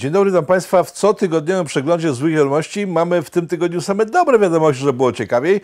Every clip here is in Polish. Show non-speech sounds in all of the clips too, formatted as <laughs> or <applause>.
Dzień dobry, witam Państwa. W cotygodniowym przeglądzie złych wiadomości mamy w tym tygodniu same dobre wiadomości, że było ciekawiej.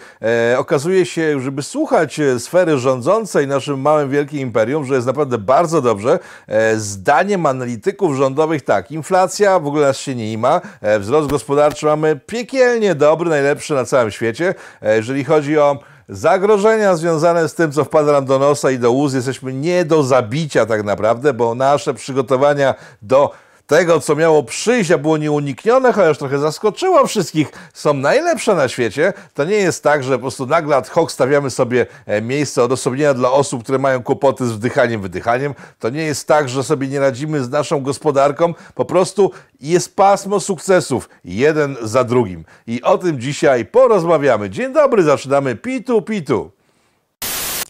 E, okazuje się, żeby słuchać e, sfery rządzącej naszym małym, wielkim imperium, że jest naprawdę bardzo dobrze. E, zdaniem analityków rządowych tak, inflacja w ogóle nas się nie ima, e, wzrost gospodarczy mamy piekielnie dobry, najlepszy na całym świecie. E, jeżeli chodzi o zagrożenia związane z tym, co wpada nam do nosa i do łóz, jesteśmy nie do zabicia tak naprawdę, bo nasze przygotowania do tego, co miało przyjść, a było nieuniknione, chociaż trochę zaskoczyło wszystkich, są najlepsze na świecie. To nie jest tak, że po prostu nagle ad hoc stawiamy sobie e, miejsce odosobnienia dla osób, które mają kłopoty z wdychaniem, wydychaniem. To nie jest tak, że sobie nie radzimy z naszą gospodarką. Po prostu jest pasmo sukcesów, jeden za drugim. I o tym dzisiaj porozmawiamy. Dzień dobry, zaczynamy Pitu Pitu.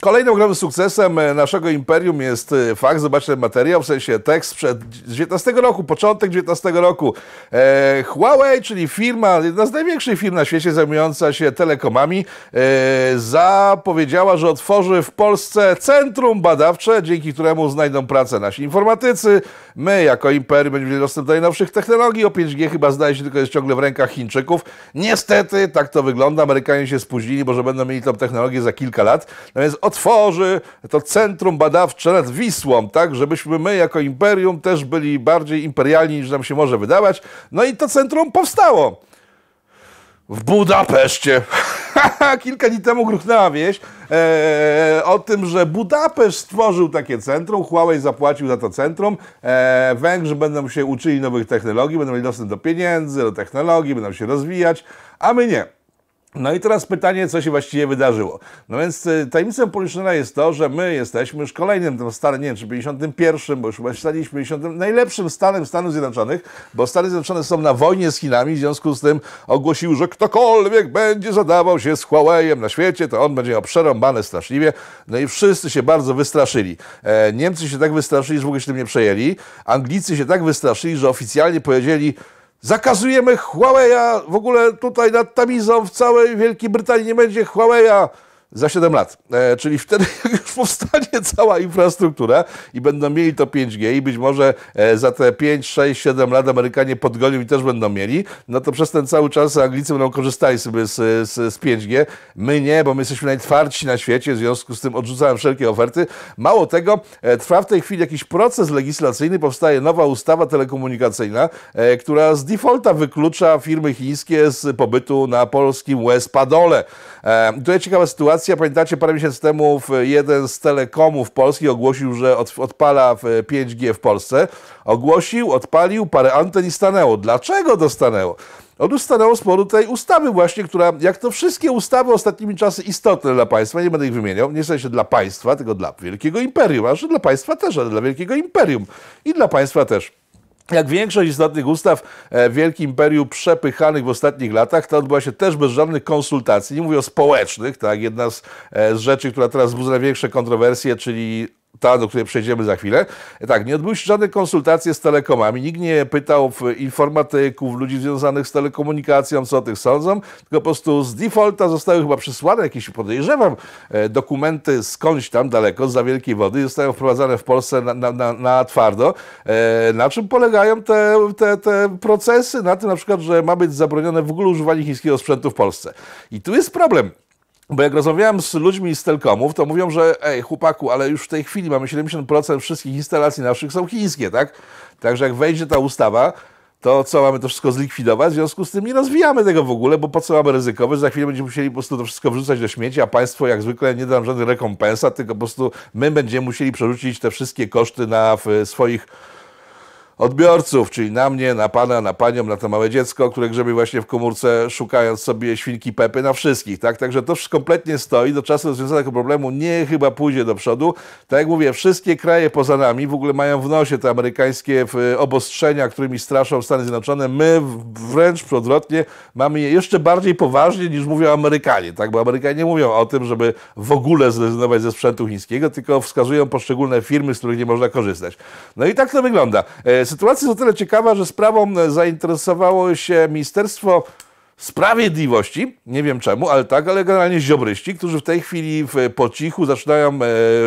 Kolejnym ogromnym sukcesem e, naszego imperium jest e, fakt, zobaczcie ten materiał, w sensie tekst przed 19 roku, początek 19 roku. E, Huawei, czyli firma, jedna z największych firm na świecie zajmująca się telekomami, e, zapowiedziała, że otworzy w Polsce centrum badawcze, dzięki któremu znajdą pracę nasi informatycy. My, jako imperium, będziemy mieli dostęp do najnowszych technologii. O 5G chyba zdaje się tylko jest ciągle w rękach Chińczyków. Niestety tak to wygląda. Amerykanie się spóźnili, bo że będą mieli tą technologię za kilka lat. Natomiast otworzy to centrum badawcze nad Wisłą, tak, żebyśmy my jako imperium też byli bardziej imperialni niż nam się może wydawać. No i to centrum powstało w Budapeszcie. <laughs> Kilka dni temu gruchnęła wieś e, o tym, że Budapeszt stworzył takie centrum, Huawei zapłacił za to centrum. E, Węgrzy będą się uczyli nowych technologii, będą mieli dostęp do pieniędzy, do technologii, będą się rozwijać, a my nie. No i teraz pytanie, co się właściwie wydarzyło. No więc y, tajemnicą Poliszynela jest to, że my jesteśmy już kolejnym tym stanem, nie wiem, czy 51, bo już chyba staliśmy 50, najlepszym stanem Stanów Zjednoczonych, bo Stany Zjednoczone są na wojnie z Chinami, w związku z tym ogłosił, że ktokolwiek będzie zadawał się z Huawei'em na świecie, to on będzie miał przerąbane straszliwie. No i wszyscy się bardzo wystraszyli. E, Niemcy się tak wystraszyli, że w ogóle się tym nie przejęli. Anglicy się tak wystraszyli, że oficjalnie powiedzieli, Zakazujemy Huawei'a, w ogóle tutaj nad Tamizą w całej Wielkiej Brytanii nie będzie Huawei'a. Za 7 lat, e, czyli wtedy jak <laughs> już powstanie cała infrastruktura i będą mieli to 5G i być może e, za te 5, 6, 7 lat Amerykanie podgonią i też będą mieli, no to przez ten cały czas Anglicy będą korzystali sobie z, z, z 5G. My nie, bo my jesteśmy najtwardsi na świecie, w związku z tym odrzucałem wszelkie oferty. Mało tego, e, trwa w tej chwili jakiś proces legislacyjny, powstaje nowa ustawa telekomunikacyjna, e, która z defaulta wyklucza firmy chińskie z pobytu na polskim West Padole. E, tutaj ciekawa sytuacja. Pamiętacie, parę miesięcy temu jeden z telekomów polskich ogłosił, że odpala 5G w Polsce. Ogłosił, odpalił, parę anten i stanęło. Dlaczego to stanęło? Otóż stanęło powodu tej ustawy właśnie, która, jak to wszystkie ustawy ostatnimi czasy istotne dla państwa, nie będę ich wymieniał, nie w sensie dla państwa, tylko dla wielkiego imperium, a dla państwa też, ale dla wielkiego imperium i dla państwa też. Jak większość istotnych ustaw e, w Wielkim Imperium przepychanych w ostatnich latach, ta odbyła się też bez żadnych konsultacji. Nie mówię o społecznych, tak? Jedna z, e, rzeczy, która teraz wzbudza największe kontrowersje, czyli ta, do której przejdziemy za chwilę. Tak, nie odbyły się żadne konsultacje z telekomami. Nikt nie pytał informatyków, ludzi związanych z telekomunikacją, co o tych sądzą, tylko po prostu z defaulta zostały chyba przysłane jakieś, podejrzewam, e, dokumenty skądś tam daleko, za wielkiej wody, zostają wprowadzane w Polsce na, na, na, na twardo. E, na czym polegają te, te, te procesy? Na tym na przykład, że ma być zabronione w ogóle używanie chińskiego sprzętu w Polsce. I tu jest problem. Bo jak rozmawiałem z ludźmi z Telkomów, to mówią, że ej, chłopaku, ale już w tej chwili mamy 70% wszystkich instalacji naszych są chińskie, tak? Także jak wejdzie ta ustawa, to co, mamy to wszystko zlikwidować? W związku z tym nie rozwijamy tego w ogóle, bo po co mamy ryzykować? Za chwilę będziemy musieli po prostu to wszystko wrzucać do śmieci, a państwo jak zwykle nie da nam żadnych rekompensat, tylko po prostu my będziemy musieli przerzucić te wszystkie koszty na swoich odbiorców, czyli na mnie, na pana, na panią, na to małe dziecko, które grzebie właśnie w komórce, szukając sobie świnki Pepy na wszystkich, tak? Także to wszystko kompletnie stoi, do czasu rozwiązania tego problemu nie chyba pójdzie do przodu. Tak jak mówię, wszystkie kraje poza nami w ogóle mają w nosie te amerykańskie obostrzenia, którymi straszą Stany Zjednoczone. My wręcz przewrotnie mamy je jeszcze bardziej poważnie niż mówią Amerykanie, tak? Bo Amerykanie nie mówią o tym, żeby w ogóle zrezygnować ze sprzętu chińskiego, tylko wskazują poszczególne firmy, z których nie można korzystać. No i tak to wygląda. E, Sytuacja jest o tyle ciekawa, że sprawą e, zainteresowało się Ministerstwo Sprawiedliwości, nie wiem czemu, ale tak, ale generalnie ziobryści, którzy w tej chwili w, e, po cichu zaczynają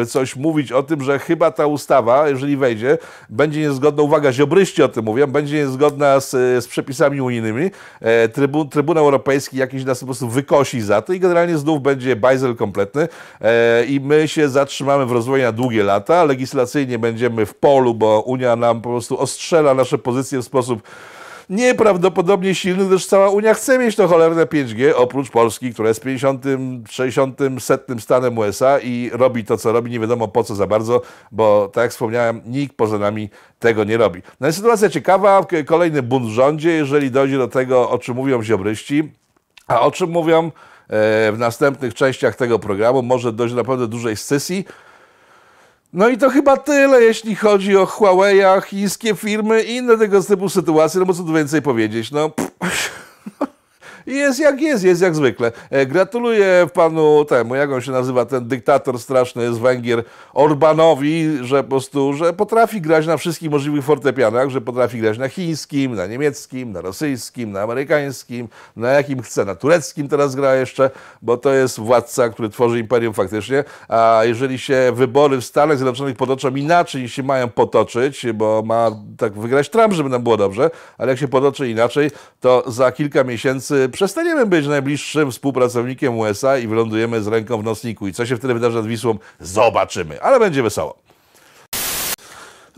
e, coś mówić o tym, że chyba ta ustawa, jeżeli wejdzie, będzie niezgodna, uwaga, ziobryści o tym mówią, będzie niezgodna z, e, z przepisami unijnymi. E, trybun, Trybunał Europejski jakiś nas po prostu wykosi za to i generalnie znów będzie bajzel kompletny e, i my się zatrzymamy w rozwoju na długie lata, legislacyjnie będziemy w polu, bo Unia nam po prostu ostrzela nasze pozycje w sposób nieprawdopodobnie silny, gdyż cała Unia chce mieć to cholerne 5G, oprócz Polski, która jest 50, 60, setnym stanem USA i robi to, co robi, nie wiadomo po co za bardzo, bo tak jak wspomniałem, nikt poza nami tego nie robi. No i sytuacja ciekawa, kolejny bunt w rządzie, jeżeli dojdzie do tego, o czym mówią ziobryści, a o czym mówią e, w następnych częściach tego programu, może dojść do naprawdę dużej scysji, no i to chyba tyle, jeśli chodzi o Huawei, chińskie firmy i inne tego typu sytuacje, no bo co tu więcej powiedzieć, no... Pff. I jest jak jest, jest jak zwykle. E, gratuluję panu temu, jak on się nazywa, ten dyktator straszny z Węgier, Orbanowi, że po prostu, że potrafi grać na wszystkich możliwych fortepianach, że potrafi grać na chińskim, na niemieckim, na rosyjskim, na amerykańskim, na jakim chce, na tureckim teraz gra jeszcze, bo to jest władca, który tworzy imperium faktycznie, a jeżeli się wybory w Stanach Zjednoczonych potoczą inaczej niż się mają potoczyć, bo ma tak wygrać Trump, żeby nam było dobrze, ale jak się potoczy inaczej, to za kilka miesięcy przestaniemy być najbliższym współpracownikiem USA i wylądujemy z ręką w nocniku. I co się wtedy wydarzy nad Wisłą, zobaczymy. Ale będzie wesoło.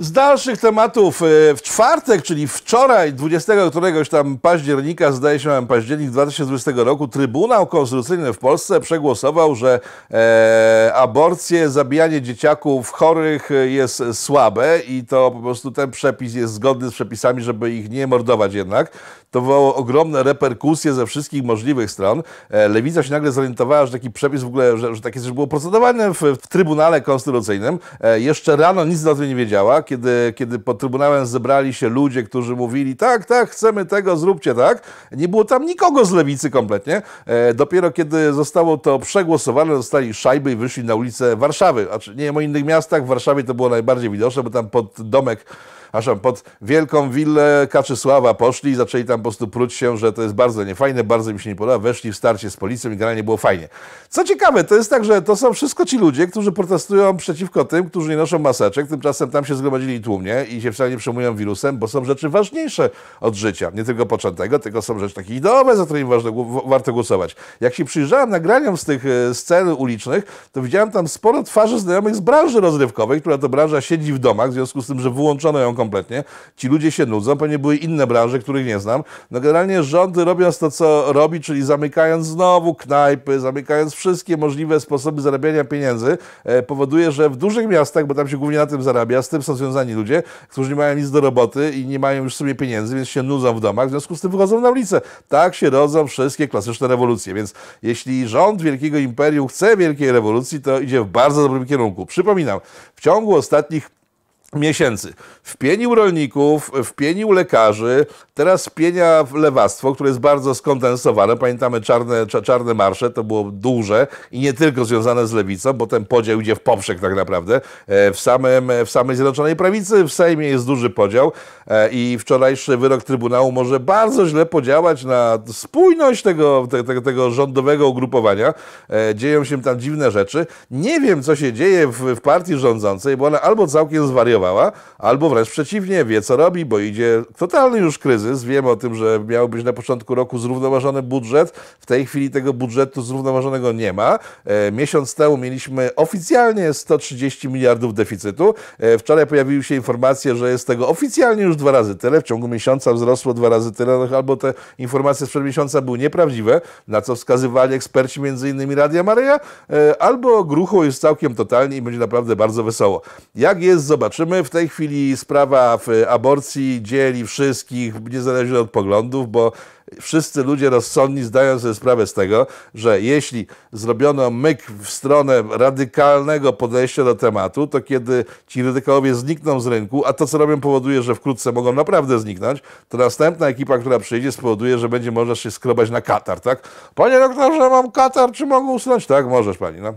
Z dalszych tematów e, w czwartek, czyli wczoraj, 20 któregoś tam października, zdaje się mam październik 2020 roku, Trybunał Konstytucyjny w Polsce przegłosował, że e, aborcje, zabijanie dzieciaków chorych jest słabe i to po prostu ten przepis jest zgodny z przepisami, żeby ich nie mordować jednak. To wywołało ogromne reperkusje ze wszystkich możliwych stron. E, Lewica się nagle zorientowała, że taki przepis w ogóle, że, że takie coś było procedowane w, w Trybunale Konstytucyjnym. E, jeszcze rano nic o tym nie wiedziała kiedy, kiedy pod Trybunałem zebrali się ludzie, którzy mówili tak, tak, chcemy tego, zróbcie tak, nie było tam nikogo z lewicy kompletnie. E, dopiero kiedy zostało to przegłosowane, dostali szajby i wyszli na ulice Warszawy. Znaczy, nie wiem o innych miastach, w Warszawie to było najbardziej widoczne, bo tam pod domek aż pod wielką willę Kaczysława poszli i zaczęli tam po prostu pruć się, że to jest bardzo niefajne, bardzo mi się nie podoba, weszli w starcie z policją i generalnie było fajnie. Co ciekawe, to jest tak, że to są wszystko ci ludzie, którzy protestują przeciwko tym, którzy nie noszą maseczek, tymczasem tam się zgromadzili tłumnie i się wcale nie przejmują wirusem, bo są rzeczy ważniejsze od życia, nie tylko poczętego, tylko są rzeczy takie ideowe, za którymi ważne, warto głosować. Jak się przyjrzałem nagraniom z tych e, scen ulicznych, to widziałem tam sporo twarzy znajomych z branży rozrywkowej, która to branża siedzi w domach, w związku z tym, że wyłączono ją kompletnie. Ci ludzie się nudzą, pewnie były inne branże, których nie znam. No generalnie rząd robiąc to, co robi, czyli zamykając znowu knajpy, zamykając wszystkie możliwe sposoby zarabiania pieniędzy, e, powoduje, że w dużych miastach, bo tam się głównie na tym zarabia, z tym są związani ludzie, którzy nie mają nic do roboty i nie mają już w sumie pieniędzy, więc się nudzą w domach, w związku z tym wychodzą na ulicę. Tak się rodzą wszystkie klasyczne rewolucje. Więc jeśli rząd wielkiego imperium chce wielkiej rewolucji, to idzie w bardzo dobrym kierunku. Przypominam, w ciągu ostatnich miesięcy. Wpienił rolników, wpienił lekarzy, teraz wpienia lewactwo, które jest bardzo skondensowane. Pamiętamy czarne, czarne marsze, to było duże i nie tylko związane z lewicą, bo ten podział idzie w poprzek tak naprawdę. E, w, samym, w samej Zjednoczonej Prawicy w Sejmie jest duży podział e, i wczorajszy wyrok Trybunału może bardzo źle podziałać na spójność tego, tego, tego rządowego ugrupowania. E, dzieją się tam dziwne rzeczy. Nie wiem, co się dzieje w, w partii rządzącej, bo ona albo całkiem zwariowała, albo wręcz przeciwnie, wie co robi, bo idzie totalny już kryzys. Wiemy o tym, że miał być na początku roku zrównoważony budżet. W tej chwili tego budżetu zrównoważonego nie ma. E, miesiąc temu mieliśmy oficjalnie 130 miliardów deficytu. E, wczoraj pojawiły się informacje, że jest tego oficjalnie już dwa razy tyle. W ciągu miesiąca wzrosło dwa razy tyle, no, albo te informacje sprzed miesiąca były nieprawdziwe, na co wskazywali eksperci m.in. Radia Maryja, e, albo gruchło jest całkiem totalnie i będzie naprawdę bardzo wesoło. Jak jest, zobaczymy. W tej chwili sprawa aborcji dzieli wszystkich, niezależnie od poglądów, bo wszyscy ludzie rozsądni zdają sobie sprawę z tego, że jeśli zrobiono myk w stronę radykalnego podejścia do tematu, to kiedy ci radykałowie znikną z rynku, a to co robią powoduje, że wkrótce mogą naprawdę zniknąć, to następna ekipa, która przyjdzie spowoduje, że będzie można się skrobać na katar, tak? Panie doktorze, mam katar, czy mogę usnąć? Tak, możesz pani, no.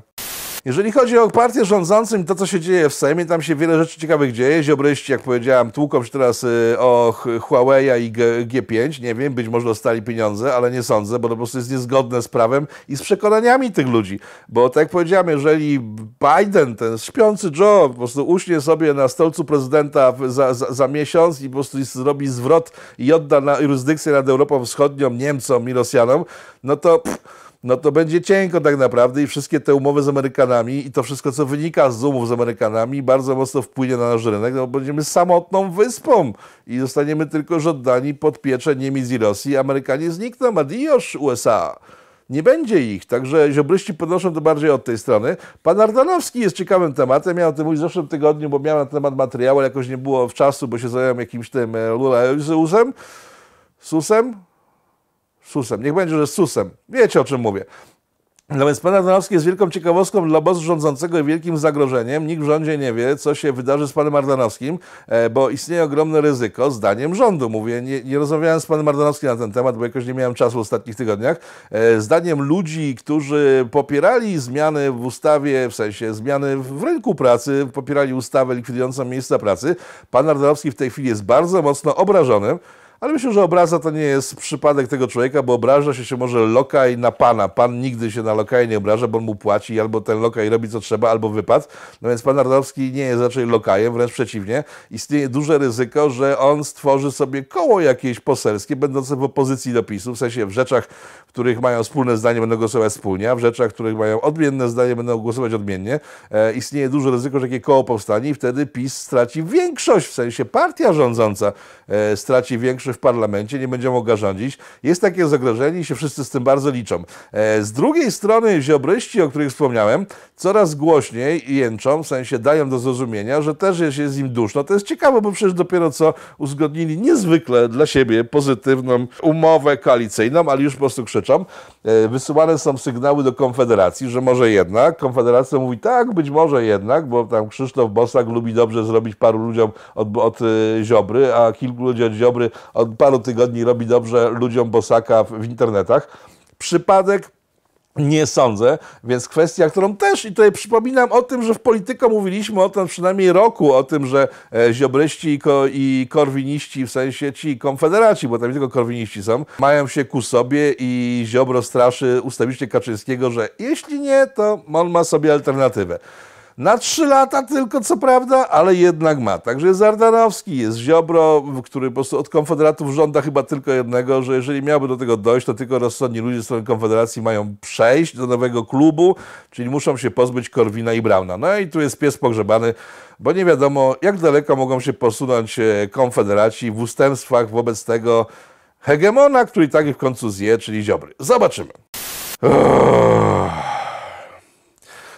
Jeżeli chodzi o partię rządzącą i to, co się dzieje w Sejmie, tam się wiele rzeczy ciekawych dzieje. Ziobryści, jak powiedziałem, tłuką się teraz y, o Huawei i G5. Nie wiem, być może dostali pieniądze, ale nie sądzę, bo to po prostu jest niezgodne z prawem i z przekonaniami tych ludzi. Bo tak jak powiedziałem, jeżeli Biden, ten śpiący Joe, po prostu uśnie sobie na stolcu prezydenta za, za, za miesiąc i po prostu zrobi zwrot i odda na jurysdykcję nad Europą Wschodnią Niemcom i Rosjanom, no to... Pff, no to będzie cienko tak naprawdę i wszystkie te umowy z Amerykanami i to wszystko, co wynika z umów z Amerykanami bardzo mocno wpłynie na nasz rynek, no będziemy samotną wyspą i zostaniemy tylko żądani pod piecze Niemiec i Rosji. Amerykanie znikną, adios USA. Nie będzie ich, także ziobryści podnoszą to bardziej od tej strony. Pan Ardanowski jest ciekawym tematem, ja o tym mówić w zeszłym tygodniu, bo miałem na temat materiału, ale jakoś nie było czasu, bo się zająłem jakimś tym e, lula susem, susem, susem. Niech będzie, że susem. Wiecie, o czym mówię. No więc pan Ardanowski jest wielką ciekawostką dla obozu rządzącego i wielkim zagrożeniem. Nikt w rządzie nie wie, co się wydarzy z panem Ardanowskim, e, bo istnieje ogromne ryzyko, zdaniem rządu. Mówię, nie, nie rozmawiałem z panem Ardanowskim na ten temat, bo jakoś nie miałem czasu w ostatnich tygodniach. E, zdaniem ludzi, którzy popierali zmiany w ustawie, w sensie zmiany w rynku pracy, popierali ustawę likwidującą miejsca pracy, pan Ardanowski w tej chwili jest bardzo mocno obrażony. Ale myślę, że obraza to nie jest przypadek tego człowieka, bo obraża się, się może lokaj na pana. Pan nigdy się na lokaj nie obraża, bo on mu płaci, albo ten lokaj robi co trzeba, albo wypadł. No więc pan Ardowski nie jest raczej lokajem, wręcz przeciwnie. Istnieje duże ryzyko, że on stworzy sobie koło jakieś poselskie, będące w opozycji do PiSu, w sensie w rzeczach, w których mają wspólne zdanie, będą głosować wspólnie, a w rzeczach, w których mają odmienne zdanie, będą głosować odmiennie. E, istnieje duże ryzyko, że takie koło powstanie i wtedy PiS straci większość, w sensie partia rządząca e, straci większość większy w parlamencie, nie będzie mogła rządzić. Jest takie zagrożenie i się wszyscy z tym bardzo liczą. E, z drugiej strony ziobryści, o których wspomniałem, coraz głośniej jęczą, w sensie dają do zrozumienia, że też jest, jest im duszno. To jest ciekawe, bo przecież dopiero co uzgodnili niezwykle dla siebie pozytywną umowę koalicyjną, ale już po prostu krzyczą. E, wysyłane są sygnały do Konfederacji, że może jednak. Konfederacja mówi tak, być może jednak, bo tam Krzysztof Bosak lubi dobrze zrobić paru ludziom od, od e, Ziobry, a kilku ludzi od Ziobry od paru tygodni robi dobrze ludziom Bosaka w, w internetach. Przypadek nie sądzę, więc kwestia, którą też i tutaj przypominam o tym, że w polityko mówiliśmy o tym przynajmniej roku, o tym, że e, ziobryści i, i korwiniści, w sensie ci konfederaci, bo tam tylko korwiniści są, mają się ku sobie i Ziobro straszy ustawicznie Kaczyńskiego, że jeśli nie, to on ma sobie alternatywę. Na trzy lata tylko, co prawda, ale jednak ma. Także jest Ardanowski, jest Ziobro, który po prostu od konfederatów żąda chyba tylko jednego, że jeżeli miałby do tego dojść, to tylko rozsądni ludzie z strony konfederacji mają przejść do nowego klubu, czyli muszą się pozbyć Korwina i Brauna. No i tu jest pies pogrzebany, bo nie wiadomo, jak daleko mogą się posunąć e, konfederaci w ustępstwach wobec tego hegemona, który tak w końcu zje, czyli Ziobry. Zobaczymy.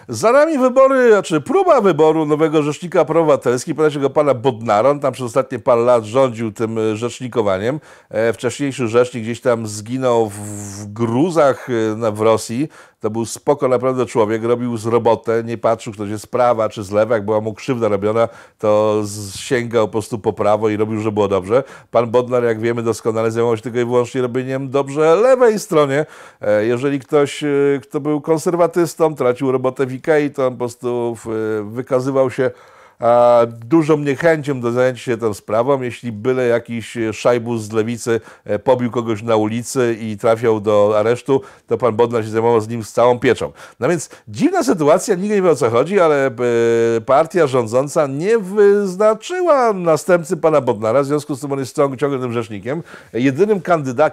Za nami wybory, znaczy próba wyboru nowego rzecznika praw obywatelskich, podajcie pana Bodnara, on tam przez ostatnie parę lat rządził tym e, rzecznikowaniem. E, wcześniejszy rzecznik gdzieś tam zginął w gruzach e, w Rosji, to był spoko naprawdę człowiek, robił z robotę, nie patrzył, kto jest z prawa czy z lewa, jak była mu krzywda robiona, to sięgał po prostu po prawo i robił, że było dobrze. Pan Bodnar, jak wiemy doskonale, zajmował się tylko i wyłącznie robieniem dobrze lewej stronie. Jeżeli ktoś, kto był konserwatystą, tracił robotę w i to on po prostu wykazywał się dużą niechęcią do zajęcia się tą sprawą. Jeśli byle jakiś szajbus z lewicy e, pobił kogoś na ulicy i trafiał do aresztu, to pan Bodnar się zajmował z nim z całą pieczą. No więc dziwna sytuacja, nikt nie wie o co chodzi, ale e, partia rządząca nie wyznaczyła następcy pana Bodnara, w związku z tym on jest ciągłym rzecznikiem. Jedynym kandyda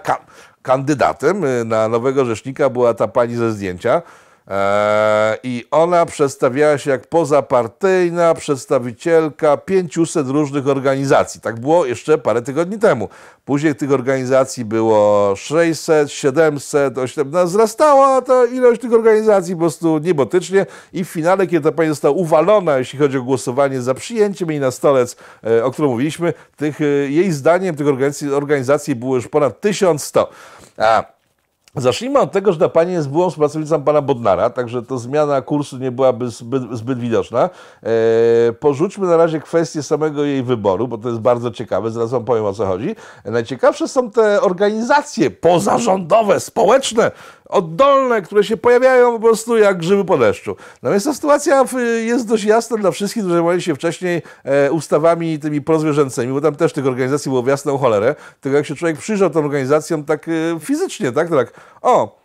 kandydatem e, na nowego rzecznika była ta pani ze zdjęcia. Eee, I ona przedstawiała się jak pozapartyjna przedstawicielka 500 różnych organizacji. Tak było jeszcze parę tygodni temu. Później tych organizacji było 600, 700, 800. Wzrastała ta ilość tych organizacji po prostu niebotycznie. I w finale, kiedy ta pani została uwalona, jeśli chodzi o głosowanie za przyjęciem jej na stolec, e, o którym mówiliśmy, tych, e, jej zdaniem tych organizacji, organizacji było już ponad 1100. A Zacznijmy od tego, że ta pani jest byłą współpracownicą pana Bodnara, także to zmiana kursu nie byłaby zbyt, zbyt widoczna. E, porzućmy na razie kwestię samego jej wyboru, bo to jest bardzo ciekawe, zaraz wam powiem o co chodzi. Najciekawsze są te organizacje pozarządowe, społeczne, oddolne, które się pojawiają po prostu jak grzyby po deszczu. Natomiast ta sytuacja y, jest dość jasna dla wszystkich, którzy zajmowali się wcześniej e, ustawami tymi prozwierzęcymi, bo tam też tych organizacji było w jasną cholerę, tylko jak się człowiek przyjrzał tą organizacją tak y, fizycznie, tak, tak, o,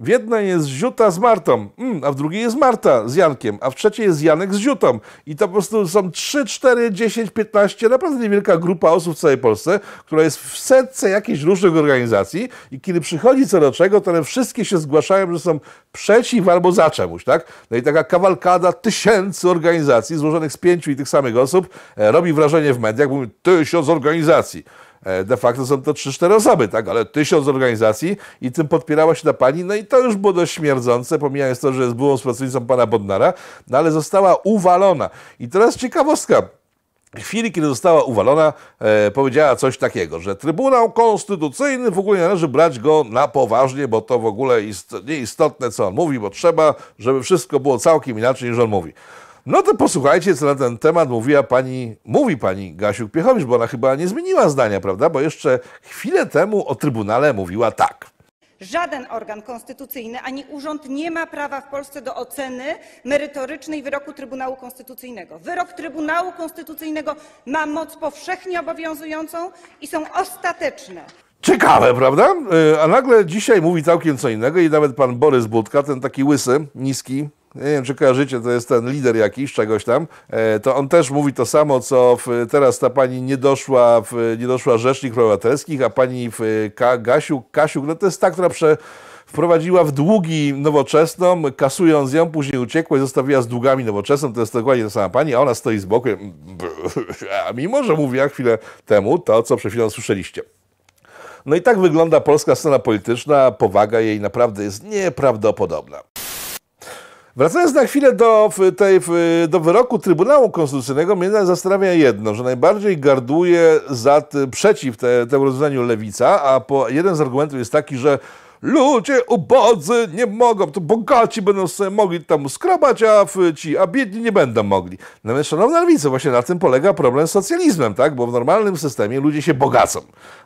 w jednej jest Ziuta z Martą, mm, a w drugiej jest Marta z Jankiem, a w trzeciej jest Janek z Ziutą. I to po prostu są 3, 4, 10, 15, naprawdę niewielka grupa osób w całej Polsce, która jest w serce jakichś różnych organizacji i kiedy przychodzi co do czego, to one wszystkie się zgłaszają, że są przeciw albo za czemuś, tak? No i taka kawalkada tysięcy organizacji złożonych z pięciu i tych samych osób e, robi wrażenie w mediach, mówimy tysiąc organizacji. E, de facto są to 3-4 osoby, tak, ale tysiąc organizacji i tym podpierała się ta pani, no i to już było dość śmierdzące, pomijając to, że jest byłą współpracownicą pana Bodnara, no ale została uwalona. I teraz ciekawostka. W chwili, kiedy została uwalona, e, powiedziała coś takiego, że Trybunał Konstytucyjny w ogóle nie należy brać go na poważnie, bo to w ogóle ist, nieistotne, co on mówi, bo trzeba, żeby wszystko było całkiem inaczej niż on mówi. No to posłuchajcie, co na ten temat mówiła pani, mówi pani Gasiuk-Piechowicz, bo ona chyba nie zmieniła zdania, prawda? Bo jeszcze chwilę temu o Trybunale mówiła tak. Żaden organ konstytucyjny ani urząd nie ma prawa w Polsce do oceny merytorycznej wyroku Trybunału Konstytucyjnego. Wyrok Trybunału Konstytucyjnego ma moc powszechnie obowiązującą i są ostateczne. Ciekawe, prawda? Y, a nagle dzisiaj mówi całkiem co innego i nawet pan Borys Budka, ten taki łysy, niski, nie wiem czy kojarzycie, to jest ten lider jakiś, czegoś tam, e, to on też mówi to samo, co w, teraz ta pani nie doszła, w, nie doszła rzecznik obywatelskich, a pani w, Ka, Gasiuk, no to jest ta, która prze, wprowadziła w długi nowoczesną, kasując ją, później uciekła i zostawiła z długami nowoczesną, to jest dokładnie ta sama pani, a ona stoi z boku, <laughs> a mimo, że mówiła chwilę temu to, co przed chwilą słyszeliście. No i tak wygląda polska scena polityczna, powaga jej naprawdę jest nieprawdopodobna. Wracając na chwilę do, tej, do wyroku Trybunału Konstytucyjnego, mnie zastanawia jedno, że najbardziej garduje za, przeciw te, temu rozwiązaniu lewica, a po, jeden z argumentów jest taki, że ludzie ubodzy nie mogą, to bogaci będą sobie mogli tam skrobać, a ci, a biedni nie będą mogli. Natomiast no szanowna lewico, właśnie na tym polega problem z socjalizmem, tak? Bo w normalnym systemie ludzie się bogacą.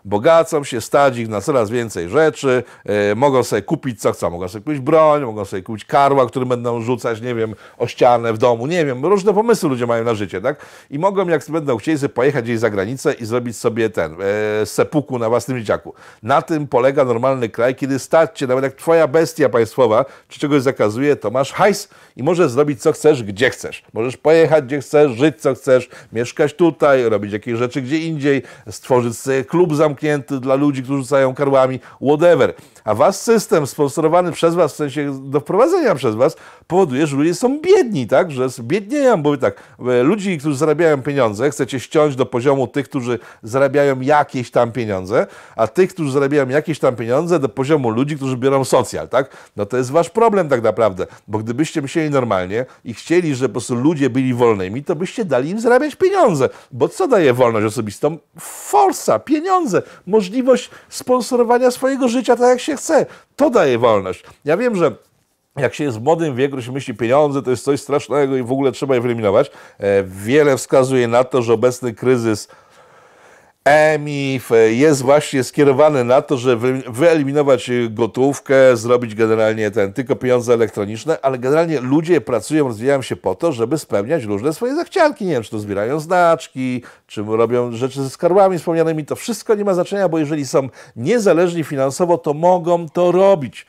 Bogacą się, stać ich na coraz więcej rzeczy, yy, mogą sobie kupić co chcą, mogą sobie kupić broń, mogą sobie kupić karła, który będą rzucać, nie wiem, o ścianę w domu, nie wiem, różne pomysły ludzie mają na życie, tak? I mogą, jak będą chcieli, sobie pojechać gdzieś za granicę i zrobić sobie ten, e, sepuku na własnym dzieciaku. Na tym polega normalny kraj, kiedy wystarczy, nawet jak twoja bestia państwowa czy czegoś zakazuje, to masz hajs i możesz zrobić co chcesz, gdzie chcesz. Możesz pojechać gdzie chcesz, żyć co chcesz, mieszkać tutaj, robić jakieś rzeczy gdzie indziej, stworzyć sobie klub zamknięty dla ludzi, którzy rzucają karłami, whatever. A wasz system sponsorowany przez was, w sensie do wprowadzenia przez was, powoduje, że ludzie są biedni, tak? Że biednieją, bo tak, e, ludzi, którzy zarabiają pieniądze, chcecie ściąć do poziomu tych, którzy zarabiają jakieś tam pieniądze, a tych, którzy zarabiają jakieś tam pieniądze, do poziomu ludzi, którzy biorą socjal, tak? No to jest wasz problem tak naprawdę, bo gdybyście myśleli normalnie i chcieli, żeby po prostu ludzie byli wolnymi, to byście dali im zarabiać pieniądze, bo co daje wolność osobistą? Forsa, pieniądze, możliwość sponsorowania swojego życia tak, jak się chce. To daje wolność. Ja wiem, że jak się jest w młodym wieku, się myśli pieniądze, to jest coś strasznego i w ogóle trzeba je wyeliminować. E, wiele wskazuje na to, że obecny kryzys EMIF jest właśnie skierowany na to, żeby wyeliminować gotówkę, zrobić generalnie ten, tylko pieniądze elektroniczne, ale generalnie ludzie pracują, rozwijają się po to, żeby spełniać różne swoje zachcianki. Nie wiem, czy to zbierają znaczki, czy robią rzeczy ze skarbami wspomnianymi. To wszystko nie ma znaczenia, bo jeżeli są niezależni finansowo, to mogą to robić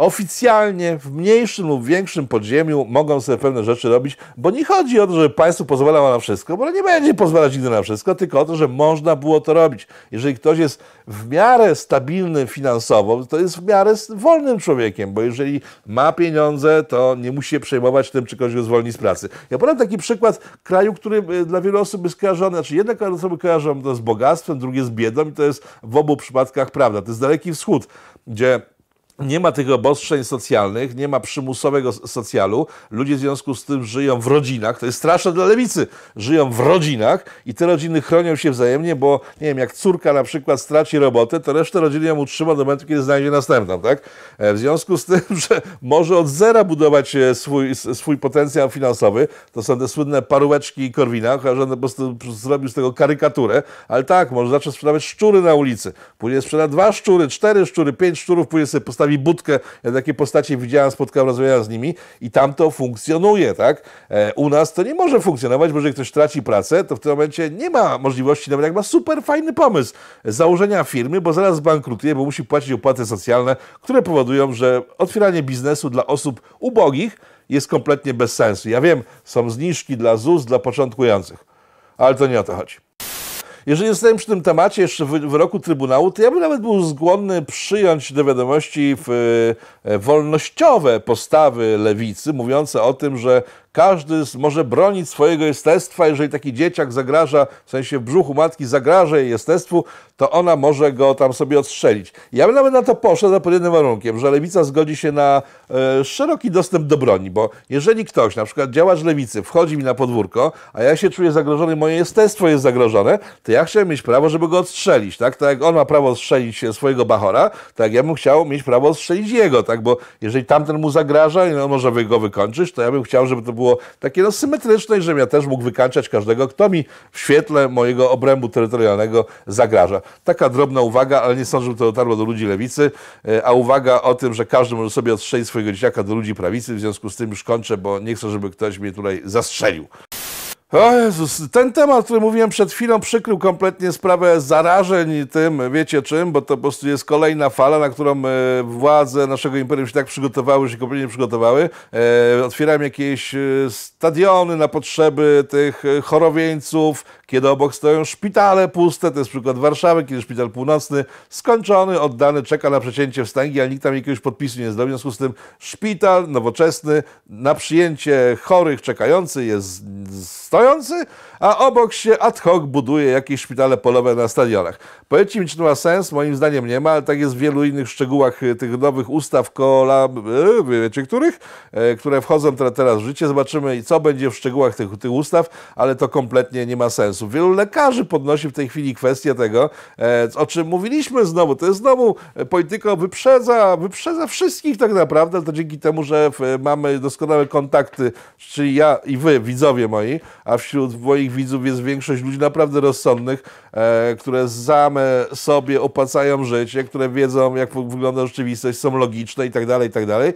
oficjalnie w mniejszym lub większym podziemiu mogą sobie pewne rzeczy robić, bo nie chodzi o to, że państwo pozwalało na wszystko, bo nie będzie pozwalać nigdy na wszystko, tylko o to, że można było to robić. Jeżeli ktoś jest w miarę stabilny finansowo, to jest w miarę wolnym człowiekiem, bo jeżeli ma pieniądze, to nie musi się przejmować tym, czy ktoś go zwolni z pracy. Ja podam taki przykład kraju, który y, dla wielu osób jest kojarzony, znaczy jedne osoby kojarzą to z bogactwem, drugie z biedą i to jest w obu przypadkach prawda. To jest Daleki Wschód, gdzie nie ma tych obostrzeń socjalnych, nie ma przymusowego socjalu. Ludzie w związku z tym żyją w rodzinach. To jest straszne dla lewicy. Żyją w rodzinach i te rodziny chronią się wzajemnie, bo nie wiem, jak córka na przykład straci robotę, to resztę rodziny ją utrzyma do momentu, kiedy znajdzie następną, tak? E, w związku z tym, <laughs> że może od zera budować e, swój, swój potencjał finansowy, to są te słynne paróweczki Korwina, chociaż on po prostu zrobił z tego karykaturę, ale tak, może zacząć sprzedawać szczury na ulicy. Później sprzeda dwa szczury, cztery szczury, pięć szczurów, później sobie postawi postawi budkę. Ja takie postacie widziałem, spotkałem, rozmawiałem z nimi i tam to funkcjonuje, tak? E, u nas to nie może funkcjonować, bo jeżeli ktoś traci pracę, to w tym momencie nie ma możliwości, nawet jak ma super fajny pomysł założenia firmy, bo zaraz zbankrutuje, bo musi płacić opłaty socjalne, które powodują, że otwieranie biznesu dla osób ubogich jest kompletnie bez sensu. Ja wiem, są zniżki dla ZUS, dla początkujących, ale to nie o to chodzi. Jeżeli zostałem przy tym temacie jeszcze wyroku Trybunału, to ja bym nawet był zgłonny przyjąć do wiadomości w, e, wolnościowe postawy lewicy, mówiące o tym, że każdy może bronić swojego jestestwa. Jeżeli taki dzieciak zagraża, w sensie w brzuchu matki zagraża jej jestestwu, to ona może go tam sobie odstrzelić. Ja bym nawet na to poszedł za pod jednym warunkiem, że lewica zgodzi się na e, szeroki dostęp do broni, bo jeżeli ktoś, na przykład działacz lewicy, wchodzi mi na podwórko, a ja się czuję zagrożony, moje jestestwo jest zagrożone, to ja chciałem mieć prawo, żeby go odstrzelić, tak? Tak jak on ma prawo odstrzelić swojego bachora, tak ja bym chciał mieć prawo odstrzelić jego, tak? Bo jeżeli tamten mu zagraża i on może go wykończyć, to ja bym chciał, żeby to było takie no, symetryczne, żebym ja też mógł wykańczać każdego, kto mi w świetle mojego obrębu terytorialnego zagraża. Taka drobna uwaga, ale nie sądzę, żeby to dotarło do ludzi lewicy, e, a uwaga o tym, że każdy może sobie odstrzelić swojego dzieciaka do ludzi prawicy, w związku z tym już kończę, bo nie chcę, żeby ktoś mnie tutaj zastrzelił. O Jezus, ten temat, który mówiłem przed chwilą, przykrył kompletnie sprawę zarażeń tym, wiecie czym, bo to po prostu jest kolejna fala, na którą e, władze naszego imperium się tak przygotowały, że się kompletnie przygotowały. E, Otwieram jakieś e, stadiony na potrzeby tych chorowieńców, kiedy obok stoją szpitale puste, to jest przykład Warszawy, kiedy szpital północny skończony, oddany, czeka na przecięcie wstęgi, a nikt tam jakiegoś podpisu nie zdobył. W związku z tym szpital nowoczesny na przyjęcie chorych czekający jest stojący, a obok się ad hoc buduje jakieś szpitale polowe na stadionach. Powiedzcie mi, czy to ma sens? Moim zdaniem nie ma, ale tak jest w wielu innych szczegółach y, tych nowych ustaw kola, y, wiecie których, e, które wchodzą teraz w życie. Zobaczymy, co będzie w szczegółach tych, tych ustaw, ale to kompletnie nie ma sensu. Wielu lekarzy podnosi w tej chwili kwestię tego, e, o czym mówiliśmy znowu. To jest znowu e, polityka wyprzedza, wyprzedza wszystkich tak naprawdę, to dzięki temu, że mamy doskonałe kontakty, czyli ja i wy, widzowie moi, a wśród moich widzów jest większość ludzi naprawdę rozsądnych, e, które same sobie opłacają życie, które wiedzą, jak wygląda rzeczywistość, są logiczne i tak dalej, i tak dalej.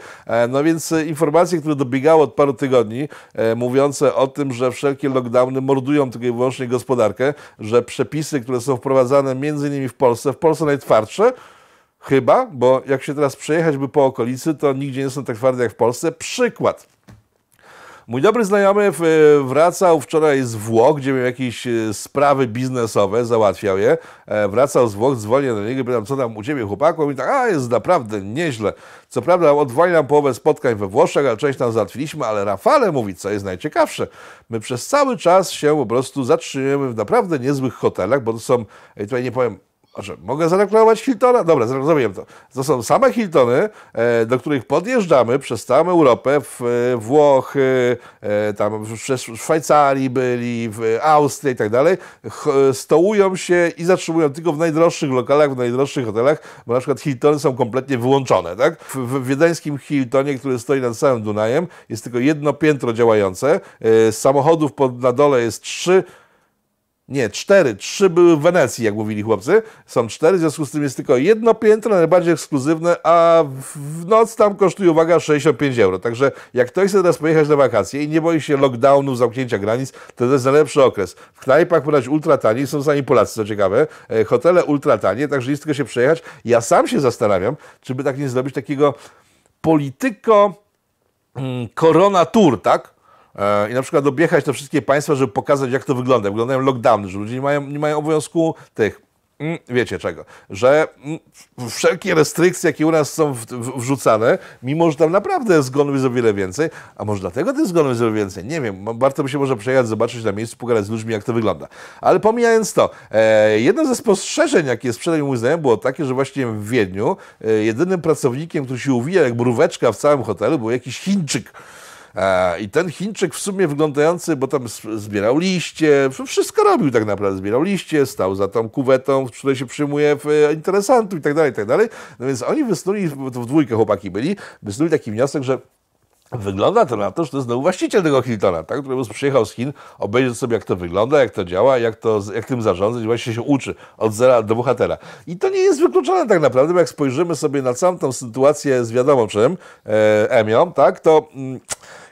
No więc informacje, które dobiegały od paru tygodni, mówiące o tym, że wszelkie lockdowny mordują tylko i wyłącznie gospodarkę, że przepisy, które są wprowadzane między innymi w Polsce, w Polsce najtwardsze, chyba, bo jak się teraz przejechać by po okolicy, to nigdzie nie są tak twarde jak w Polsce. Przykład. Mój dobry znajomy e, wracał wczoraj z Włoch, gdzie miał jakieś e, sprawy biznesowe, załatwiał je. E, wracał z Włoch, dzwonię do niego, pytam, co tam u ciebie chłopaku? I tak, a jest naprawdę nieźle. Co prawda odwołali nam połowę spotkań we Włoszech, ale część tam załatwiliśmy, ale Rafale mówi, co jest najciekawsze. My przez cały czas się po prostu zatrzymujemy w naprawdę niezłych hotelach, bo to są, tutaj nie powiem, znaczy, mogę zareklamować Hiltona? Dobra, zrozumiem to. To są same Hiltony, e, do których podjeżdżamy przez całą Europę, w e, Włochy, e, tam przez Szwajcarii byli, w Austrii i tak dalej. Stołują się i zatrzymują tylko w najdroższych lokalach, w najdroższych hotelach, bo na przykład Hiltony są kompletnie wyłączone. Tak? W wiedeńskim Hiltonie, który stoi nad całym Dunajem, jest tylko jedno piętro działające. samochodów pod, na dole jest trzy nie, cztery. Trzy były w Wenecji, jak mówili chłopcy. Są cztery, w związku z tym jest tylko jedno piętro, najbardziej ekskluzywne, a w noc tam kosztuje, uwaga, 65 euro. Także jak ktoś chce teraz pojechać na wakacje i nie boi się lockdownu, zamknięcia granic, to jest najlepszy okres. W knajpach podać ultra tanie, są sami Polacy, co ciekawe. E, hotele ultra tanie, także jest tylko się przejechać. Ja sam się zastanawiam, czy by tak nie zrobić takiego polityko mm, korona tour, tak? E, I na przykład objechać te wszystkie państwa, żeby pokazać, jak to wygląda. Wyglądają lockdowny, że ludzie nie mają, nie mają obowiązku tych mm, wiecie czego, że mm, wszelkie restrykcje, jakie u nas są wrzucane, mimo że tam naprawdę zgonów jest o wiele więcej, a może dlatego tych zgonów jest o wiele więcej, nie wiem, warto by się może przejechać, zobaczyć na miejscu, pogadać z ludźmi, jak to wygląda. Ale pomijając to, e, jedno ze spostrzeżeń, jakie jest wczoraj znajomy, było takie, że właśnie w Wiedniu e, jedynym pracownikiem, który się uwijał jak mróweczka w całym hotelu, był jakiś Chińczyk, E, I ten Chińczyk w sumie wyglądający, bo tam zbierał liście, wszystko robił tak naprawdę, zbierał liście, stał za tą kuwetą, w której się przyjmuje e, interesantów i tak dalej, i tak dalej. No więc oni wysnuli, w dwójkę chłopaki byli, wysnuli taki wniosek, że Wygląda to na to, że to jest znowu właściciel tego Hiltona, tak? który przyjechał z Chin, obejrzy sobie, jak to wygląda, jak to działa, jak, to, jak tym zarządzać, właśnie się uczy od zera do bohatera. I to nie jest wykluczone tak naprawdę, bo jak spojrzymy sobie na całą tą sytuację z wiadomo czym, e, Emią, tak? to... Mm,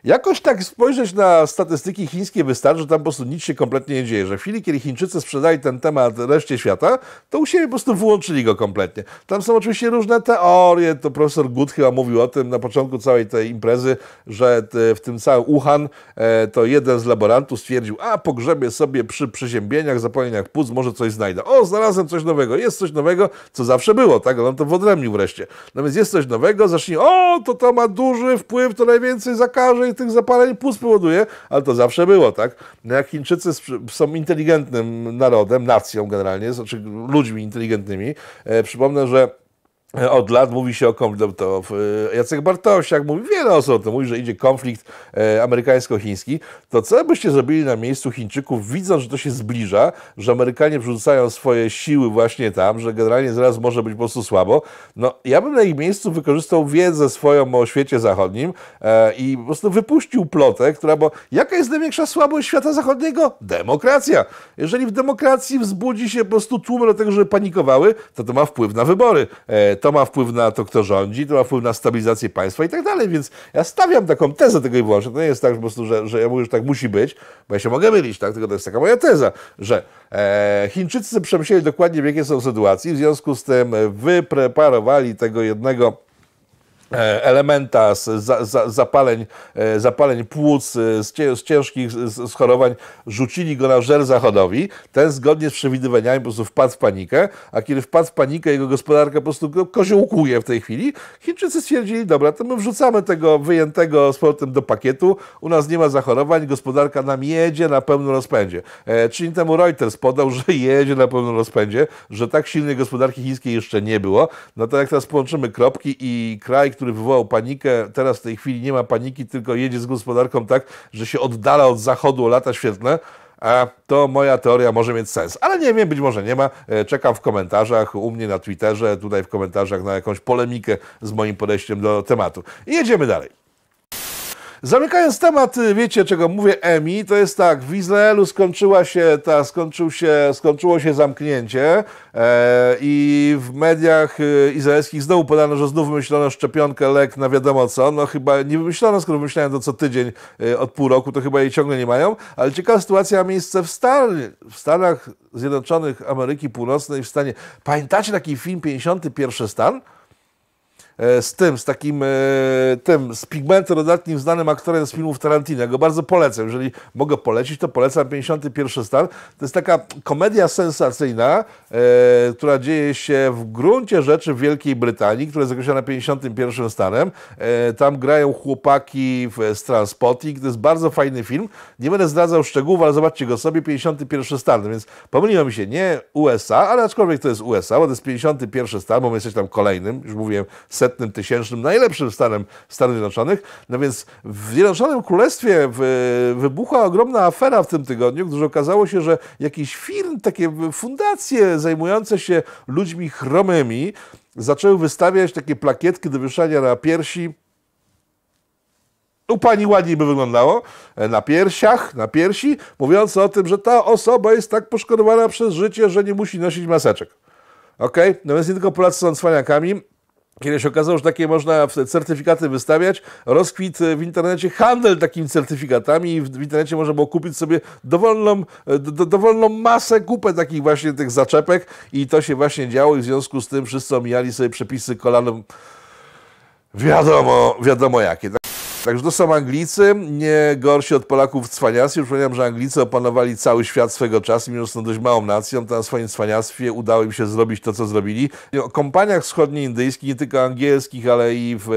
Jakoś tak spojrzeć na statystyki chińskie wystarczy, że tam po prostu nic się kompletnie nie dzieje. Że w chwili, kiedy Chińczycy sprzedali ten temat reszcie świata, to u siebie po prostu wyłączyli go kompletnie. Tam są oczywiście różne teorie, to profesor Good chyba mówił o tym na początku całej tej imprezy, że w tym całym Wuhan e, to jeden z laborantów stwierdził, a pogrzebie sobie przy przeziębieniach, zapaleniach płuc, może coś znajdę. O, znalazłem coś nowego, jest coś nowego, co zawsze było, tak? On to wyodrębnił wreszcie. No więc jest coś nowego, zacznij, o, to to ma duży wpływ, to najwięcej zakażeń, więcej tych zapaleń płuc powoduje, ale to zawsze było, tak? No jak Chińczycy są inteligentnym narodem, nacją generalnie, znaczy ludźmi inteligentnymi, e, przypomnę, że od lat mówi się o konflikt, to e, Jacek Bartosiak mówi, wiele osób o tym mówi, że idzie konflikt e, amerykańsko-chiński, to co byście zrobili na miejscu Chińczyków, widząc, że to się zbliża, że Amerykanie przerzucają swoje siły właśnie tam, że generalnie zaraz może być po prostu słabo, no ja bym na ich miejscu wykorzystał wiedzę swoją o świecie zachodnim e, i po prostu wypuścił plotę, która, bo jaka jest największa słabość świata zachodniego? Demokracja. Jeżeli w demokracji wzbudzi się po prostu tłum do tego, żeby panikowały, to to ma wpływ na wybory to ma wpływ na to, kto rządzi, to ma wpływ na stabilizację państwa i tak dalej, więc ja stawiam taką tezę tego i wyłącznie. To nie jest tak po prostu, że, że ja mówię, że tak musi być, bo ja się mogę mylić, tak? tylko to jest taka moja teza, że e, Chińczycy przemyśleli dokładnie, w jakiej są sytuacji, w związku z tym e, wypreparowali tego jednego E, elementa, z, z, zapaleń, e, zapaleń płuc, e, z, z ciężkich schorowań, rzucili go na żel zachodowi. Ten zgodnie z przewidywaniami po prostu wpadł w panikę, a kiedy wpadł w panikę, jego gospodarka po prostu koziołkuje w tej chwili. Chińczycy stwierdzili, dobra, to my wrzucamy tego wyjętego z powrotem do pakietu, u nas nie ma zachorowań, gospodarka nam jedzie na pełnym rozpędzie. E, czyli temu Reuters podał, że jedzie na pełnym rozpędzie, że tak silnej gospodarki chińskiej jeszcze nie było. No to jak teraz połączymy kropki i kraj, który który wywołał panikę, teraz w tej chwili nie ma paniki, tylko jedzie z gospodarką tak, że się oddala od zachodu o lata świetlne, a to moja teoria może mieć sens. Ale nie wiem, być może nie ma. E, czekam w komentarzach, u mnie na Twitterze, tutaj w komentarzach na jakąś polemikę z moim podejściem do tematu. I jedziemy dalej. Zamykając temat, y, wiecie czego mówię, EMI, to jest tak, w Izraelu skończyła się ta, skończył się, skończyło się zamknięcie e, i w mediach y, izraelskich znowu podano, że znów wymyślono szczepionkę, lek na wiadomo co. No chyba nie wymyślono, skoro myślałem to co tydzień e, od pół roku, to chyba jej ciągle nie mają. Ale ciekawa sytuacja ma miejsce w, Stan w Stanach Zjednoczonych Ameryki Północnej, w stanie... Pamiętacie taki film 51 Stan? E, z tym, z takim e, tym, z pigmentem dodatnim znanym aktorem z filmów Tarantino. Ja go bardzo polecam. Jeżeli mogę polecić, to polecam 51 stan. To jest taka komedia sensacyjna, e, która dzieje się w gruncie rzeczy w Wielkiej Brytanii, która jest określona 51 stanem. tam grają chłopaki w, z Transpotting. To jest bardzo fajny film. Nie będę zdradzał szczegółów, ale zobaczcie go sobie, 51 stan. No więc pomyliłem się, nie USA, ale aczkolwiek to jest USA, bo to jest 51 stan, bo my jesteśmy tam kolejnym, już mówiłem, set setnym, tysięcznym, najlepszym stanem Stanów Zjednoczonych. No więc w Zjednoczonym Królestwie wybuchła ogromna afera w tym tygodniu, gdyż okazało się, że jakiś firm, takie fundacje zajmujące się ludźmi chromymi zaczęły wystawiać takie plakietki do wyszania na piersi u pani ładniej by wyglądało, e, na piersiach, na piersi, mówiące o tym, że ta osoba jest tak poszkodowana przez życie, że nie musi nosić maseczek. Okej? Okay? No więc nie tylko Polacy są cwaniakami, kiedy się okazało, że takie można certyfikaty wystawiać, rozkwit e, w internecie handel takimi certyfikatami i w internecie można było kupić sobie dowolną, e, do, dowolną masę, kupę takich właśnie tych zaczepek i to się właśnie działo i w związku z tym wszyscy omijali sobie przepisy kolanem wiadomo, wiadomo jakie. Także to są Anglicy, nie gorsi od Polaków w Już Przypominam, że Anglicy opanowali cały świat swego czasu, mimo że są dość małą nacją, to na swoim cwaniactwie udało im się zrobić to, co zrobili. O kompaniach wschodnioindyjskich, nie tylko angielskich, ale i w, e,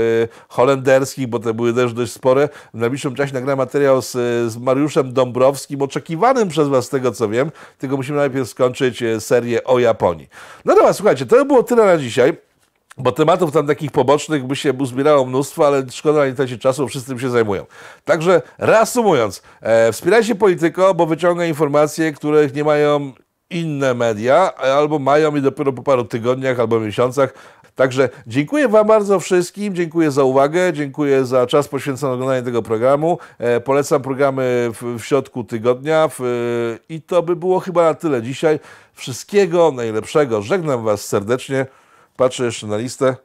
holenderskich, bo te były też dość spore, w najbliższym czasie nagrałem materiał z, e, z Mariuszem Dąbrowskim, oczekiwanym przez Was, z tego co wiem, tylko musimy najpierw skończyć e, serię o Japonii. No dobra, słuchajcie, to było tyle na dzisiaj. Bo tematów tam takich pobocznych by się uzbierało mnóstwo, ale szkoda że nie tracić czasu, wszyscy tym się zajmują. Także reasumując, e, wspierajcie polityko, bo wyciąga informacje, których nie mają inne media, e, albo mają i dopiero po paru tygodniach albo miesiącach. Także dziękuję Wam bardzo wszystkim, dziękuję za uwagę, dziękuję za czas poświęcony oglądaniu tego programu. E, polecam programy w, w środku tygodnia w, i to by było chyba na tyle dzisiaj. Wszystkiego najlepszego, żegnam Was serdecznie. Patrzę jeszcze na listę.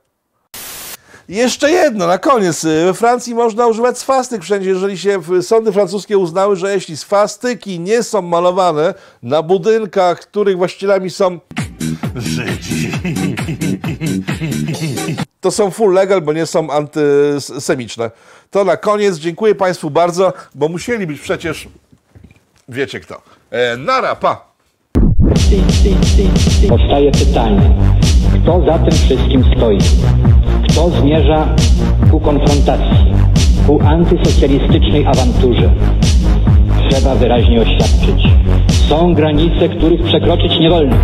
Jeszcze jedno, na koniec. Y, we Francji można używać swastyk wszędzie, jeżeli się sądy francuskie uznały, że jeśli swastyki nie są malowane na budynkach, których właścicielami są Żydzi, <laughs> to są full legal, bo nie są antysemiczne. To na koniec. Dziękuję Państwu bardzo, bo musieli być przecież wiecie kto. E, nara, pa! Powstaje pytanie, kto za tym wszystkim stoi? Kto zmierza ku konfrontacji, ku antysocjalistycznej awanturze? Trzeba wyraźnie oświadczyć. Są granice, których przekroczyć nie wolno.